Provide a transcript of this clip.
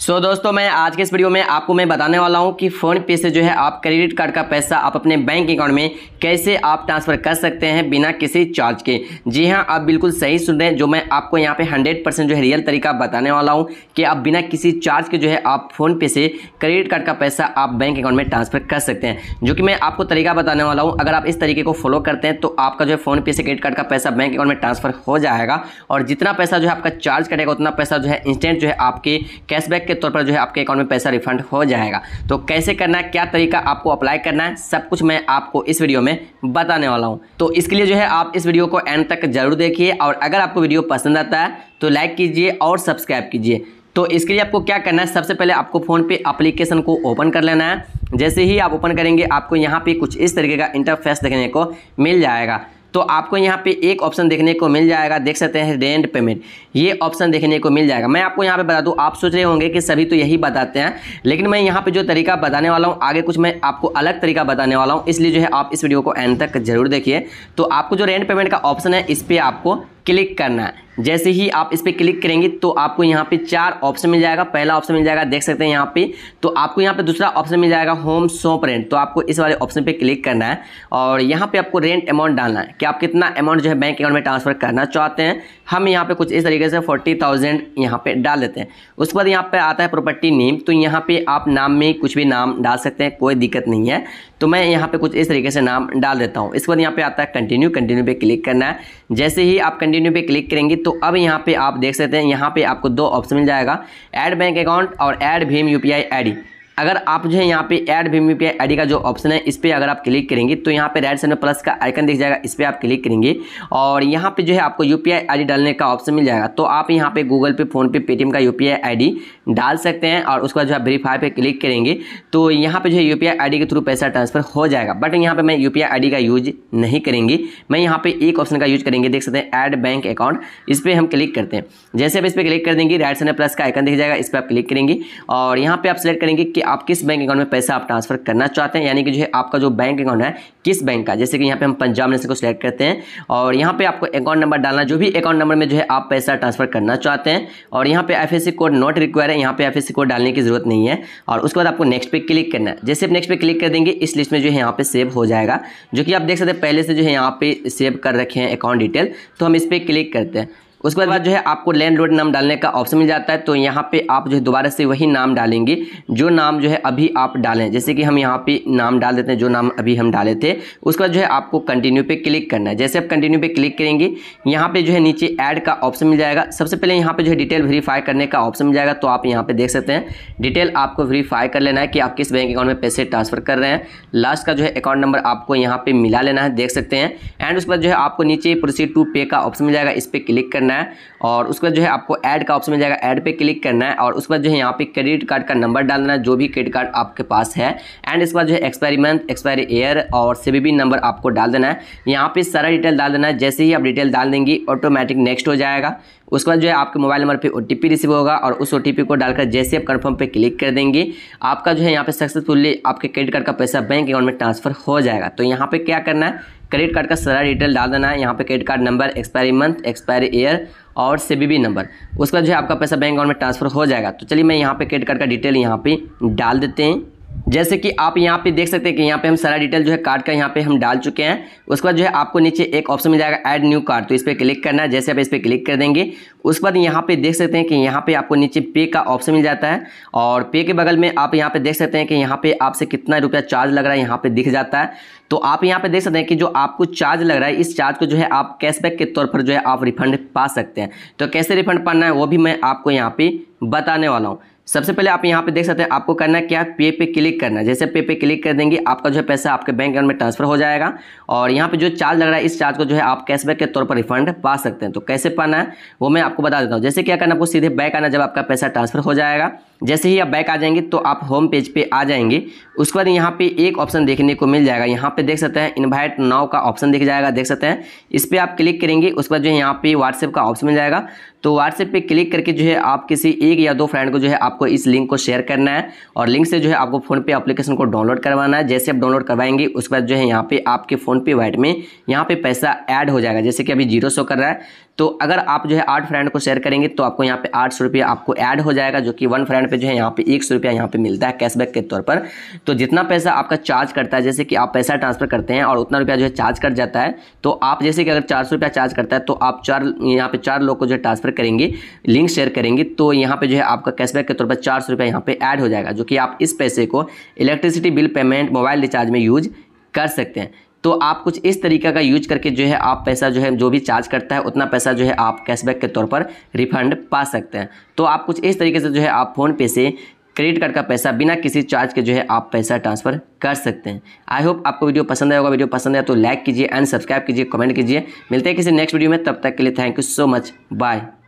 सो so, दोस्तों मैं आज के इस वीडियो में आपको मैं बताने वाला हूं कि फ़ोन पे से जो है आप क्रेडिट कार्ड का पैसा आप अपने बैंक अकाउंट में कैसे आप ट्रांसफ़र कर सकते हैं बिना किसी चार्ज के जी हां आप बिल्कुल सही सुन रहे हैं जो मैं आपको यहां पे 100 परसेंट जो है रियल तरीका बताने वाला हूं कि आप बिना किसी चार्ज के जो है आप फ़ोन पे से क्रेडिट कार्ड का पैसा आप बैंक अकाउंट में ट्रांसफ़र कर सकते हैं जो कि मैं आपको तरीका बताने वाला हूँ अगर आप इस तरीके को फॉलो करते हैं तो आपका जो है फ़ोन पे से क्रेडिट कार्ड का पैसा बैंक अकाउंट में ट्रांसफ़र हो जाएगा और जितना पैसा जो है आपका चार्ज करेगा उतना पैसा जो है इंस्टेंट जो है आपके कैशबैक के तौर पर जो है आपके अकाउंट में पैसा रिफंड हो जाएगा तो कैसे करना है क्या तरीका आपको अप्लाई करना है सब कुछ मैं आपको इस वीडियो में बताने वाला हूँ तो इसके लिए जो है आप इस वीडियो को एंड तक जरूर देखिए और अगर आपको वीडियो पसंद आता है तो लाइक कीजिए और सब्सक्राइब कीजिए तो इसके लिए आपको क्या करना है सबसे पहले आपको फ़ोन पे एप्लीकेशन को ओपन कर लेना है जैसे ही आप ओपन करेंगे आपको यहाँ पे कुछ इस तरीके का इंटरफेस देखने को मिल जाएगा तो आपको यहाँ पे एक ऑप्शन देखने को मिल जाएगा देख सकते हैं रेंट पेमेंट ये ऑप्शन देखने को मिल जाएगा मैं आपको यहाँ पे बता दूँ आप सोच रहे होंगे कि सभी तो यही बताते हैं लेकिन मैं यहाँ पे जो तरीका बताने वाला हूँ आगे कुछ मैं आपको अलग तरीका बताने वाला हूँ इसलिए जो है आप इस वीडियो को एंड तक जरूर देखिए तो आपको जो रेंट पेमेंट का ऑप्शन है इस पर आपको क्लिक करना है जैसे ही आप इस पर क्लिक करेंगे तो आपको यहाँ पे चार ऑप्शन मिल जाएगा पहला ऑप्शन मिल जाएगा देख सकते हैं यहाँ पे तो आपको यहाँ पे दूसरा ऑप्शन मिल जाएगा होम सोप रेंट तो आपको इस वाले ऑप्शन पे क्लिक करना है और यहाँ पे आपको रेंट अमाउंट डालना है कि आप कितना अमाउंट जो है बैंक अकाउंट में ट्रांसफर करना चाहते हैं हम यहाँ पर कुछ इस तरीके से फोर्टी थाउजेंड यहाँ डाल देते हैं उसके बाद यहाँ पर आता है प्रॉपर्टी नेम तो यहाँ पर आप नाम में कुछ भी नाम डाल सकते हैं कोई दिक्कत नहीं है तो मैं यहाँ पर कुछ इस तरीके से नाम डाल देता हूँ इसके बाद यहाँ पे आता है कंटिन्यू कंटिन्यू पर क्लिक करना है जैसे ही आप कंटिन्यू पे क्लिक करेंगी तो अब यहाँ पे आप देख सकते हैं यहाँ पे आपको दो ऑप्शन मिल जाएगा ऐड बैंक अकाउंट और ऐड भीम यू पी अगर आप जो है यहाँ पे एड भीम यू पी का जो ऑप्शन है इस पर अगर आप क्लिक करेंगे तो यहाँ पे राइट साइड में प्लस का आइकन दिख जाएगा इस पर आप क्लिक करेंगे और यहाँ पे जो है आपको यू पी डालने का ऑप्शन मिल जाएगा तो आप यहाँ पे गूगल पे फोन पे पेटीएम का यू पी डाल सकते हैं और उसके बाद जो है वेरीफाई पर क्लिक करेंगे तो यहाँ पर जो है यू पी के थ्रू पैसा ट्रांसफर हो जाएगा बट यहाँ पर मैं यू पी का यूज नहीं करेंगी मैं यहाँ पर एक ऑप्शन का यूज करेंगे देख सकते हैं एड बैंक अकाउंट इस पर हम क्लिक करते हैं जैसे आप इस पर क्लिक कर देंगे राइट साइड में प्लस का आइकन दिख जाएगा इस पर आप क्लिक करेंगे और यहाँ पर आप सेलेक्ट करेंगे कि आप किस बैंक अकाउंट में पैसा आप ट्रांसफर करना चाहते हैं यानी कि जो है आपका जो बैंक अकाउंट है किस बैंक का जैसे कि यहाँ पे हम पंजाब नेशनल को सिलेक्ट करते हैं और यहाँ पे आपको अकाउंट नंबर डालना जो भी अकाउंट नंबर में जो है आप पैसा ट्रांसफर करना चाहते हैं और यहाँ पे एफ कोड नॉट रिक्वायर है यहाँ पे एफ कोड डालने की जरूरत नहीं है और उसके बाद आपको नेक्स्ट पे क्लिक करना है जैसे आप नेक्स्ट पे क्लिक कर देंगे इस लिस्ट में जो है यहाँ पे सेव हो जाएगा जो कि आप देख सकते हैं पहले से जो है यहाँ पे सेव कर रखे हैं अकाउंट डिटेल तो हम इस पर क्लिक करते हैं उसके बाद जो है आपको लैंड लोड नाम डालने का ऑप्शन मिल जाता है तो यहाँ पे आप जो है दोबारा से वही नाम डालेंगे जो नाम जो है अभी आप डालें जैसे कि हम यहाँ पे नाम डाल देते हैं जो नाम अभी हम डाले थे उसके बाद जो है आपको कंटिन्यू पे क्लिक करना है जैसे आप कंटिन्यू पे क्लिक करेंगे यहाँ पे जो है नीचे ऐड का ऑप्शन मिल जाएगा सबसे पहले यहाँ पर जो है डिटेल वेरीफाई करने का ऑप्शन मिल जाएगा तो आप यहाँ पर देख सकते हैं डिटेल आपको वेरीफाई कर लेना है कि आप किस बैंक अकाउंट में पैसे ट्रांसफर कर रहे हैं लास्ट का जो है अकाउंट नंबर आपको यहाँ पे मिला लेना है देख सकते हैं एंड उसके बाद जो है आपको नीचे प्रोसीड टू पे का ऑप्शन मिल जाएगा इस पर क्लिक करना करना है और उसके बाद जो है आपको ऐड का ऑप्शन मिल जाएगा ऐड पे क्लिक करना है और उसके बाद जो है यहाँ पे क्रेडिट कार्ड का नंबर डालना है जो भी क्रेडिट कार्ड आपके पास है एंड इसके बाद जो है एक्सपायरी मंथ एक्सपायरी ईयर और सी नंबर आपको डाल देना है यहाँ पे सारा डिटेल डाल देना है जैसे ही आप डिटेल डाल देंगी ऑटोमेटिक नेक्स्ट हो जाएगा उसके बाद जो है आपके मोबाइल नंबर पे ओ रिसीव होगा और उस ओ को डालकर जैसे आप कन्फर्म पे क्लिक कर देंगे आपका जो है यहाँ पे सक्सेसफुली आपके क्रेडिट कार्ड का पैसा बैंक अकाउंट में ट्रांसफर हो जाएगा तो यहाँ पे क्या करना है क्रेडिट कार्ड का सारा डिटेल डाल देना है यहाँ पे credit card number expiry month expiry year और सी नंबर उसके बाद जो है आपका पैसा बैंक अकाउंट में ट्रांसफर हो जाएगा तो चलिए मैं यहाँ पे क्रेडिट कार्ड का डिटेल यहाँ पे डाल देते हैं जैसे कि आप यहाँ पे देख सकते हैं कि यहाँ पे हम सारा डिटेल जो है कार्ड का यहाँ पे हम डाल चुके हैं उसके बाद जो है आपको नीचे एक ऑप्शन मिल जाएगा ऐड न्यू कार्ड तो इस पर क्लिक करना है जैसे आप इस पर क्लिक कर देंगे उसके बाद यहाँ पे देख सकते हैं कि यहाँ पे आपको नीचे पे का ऑप्शन मिल जाता है और पे के बगल में आप यहाँ पे देख सकते हैं कि यहाँ पे आपसे कितना रुपया चार्ज लग रहा है यहाँ पे दिख जाता है तो आप यहाँ पे देख सकते हैं कि जो आपको चार्ज लग रहा है इस चार्ज को जो है आप कैशबैक के तौर पर जो है आप रिफंड पा सकते हैं तो कैसे रिफंड पाना है वो भी मैं आपको यहाँ पे बताने वाला हूँ सबसे पहले आप यहाँ पे देख सकते हैं आपको करना क्या है पे पे क्लिक करना जैसे पे पे क्लिक कर देंगे आपका जो है पैसा आपके बैंक अकाउंट में ट्रांसफर हो जाएगा और यहाँ पे जो चार्ज लग रहा है इस चार्ज को जो है आप कैशबैक के तौर पर रिफंड पा सकते हैं तो कैसे पाना है वो मैं आपको बता देता हूँ जैसे क्या करना आपको सीधे बैक आना जब आपका पैसा ट्रांसफर हो जाएगा जैसे ही आप बैक आ जाएंगे तो आप होम पेज पे आ जाएंगे उसके बाद यहाँ पर एक ऑप्शन देखने को मिल जाएगा यहाँ पे देख सकते हैं इन्वाइट नाउ का ऑप्शन दिख जाएगा देख सकते हैं इस पर आप क्लिक करेंगे उसके बाद जो है यहाँ पे व्हाट्सएप का ऑप्शन मिल जाएगा तो व्हाट्सएप पे क्लिक करके जो है आप किसी एक या दो फ्रेंड को जो है आपको इस लिंक को शेयर करना है और लिंक से जो है आपको फोन पे एप्लीकेशन को डाउनलोड करवाना है जैसे आप डाउनलोड करवाएंगे उसके बाद जो है यहाँ पे आपके फोन पे वाइट में यहाँ पे पैसा ऐड हो जाएगा जैसे कि अभी जीरो शो कर रहा है तो अगर आप जो है आठ फ्रेंड को शेयर करेंगे तो आपको यहाँ पे आठ सौ रुपया आपको ऐड हो जाएगा जो कि वन फ्रेंड पे जो है यहाँ पे एक सौ रुपया यहाँ पे मिलता है कैशबैक के तौर पर तो जितना पैसा आपका चार्ज करता है जैसे कि आप पैसा ट्रांसफर करते हैं और उतना रुपया जो है चार्ज कर जाता है तो आप जैसे कि अगर चार सौ रुपया चार्ज करता है तो आप चार यहाँ पे चार लोग को जो है ट्रांसफर करेंगे लिंक शेयर करेंगे तो यहाँ पे जो है आपका कैशबैक के तौर पर चार सौ रुपया यहाँ पे ऐड हो जाएगा जो कि आप इस पैसे को electricity bill payment mobile recharge में यूज कर सकते हैं तो आप कुछ इस तरीका का यूज करके जो है आप पैसा जो है जो भी चार्ज करता है उतना पैसा जो है आप कैशबैक के तौर पर रिफंड पा सकते हैं तो आप कुछ इस तरीके से जो है आप फ़ोनपे से क्रेडिट कार्ड का पैसा बिना किसी चार्ज के जो है आप पैसा ट्रांसफर कर सकते हैं आई होप आपको वीडियो पसंद होगा वीडियो पसंद आया तो लाइक कीजिए एंड सब्सक्राइब कीजिए कमेंट कीजिए मिलते हैं किसी नेक्स्ट वीडियो में तब तक के लिए thank you so much bye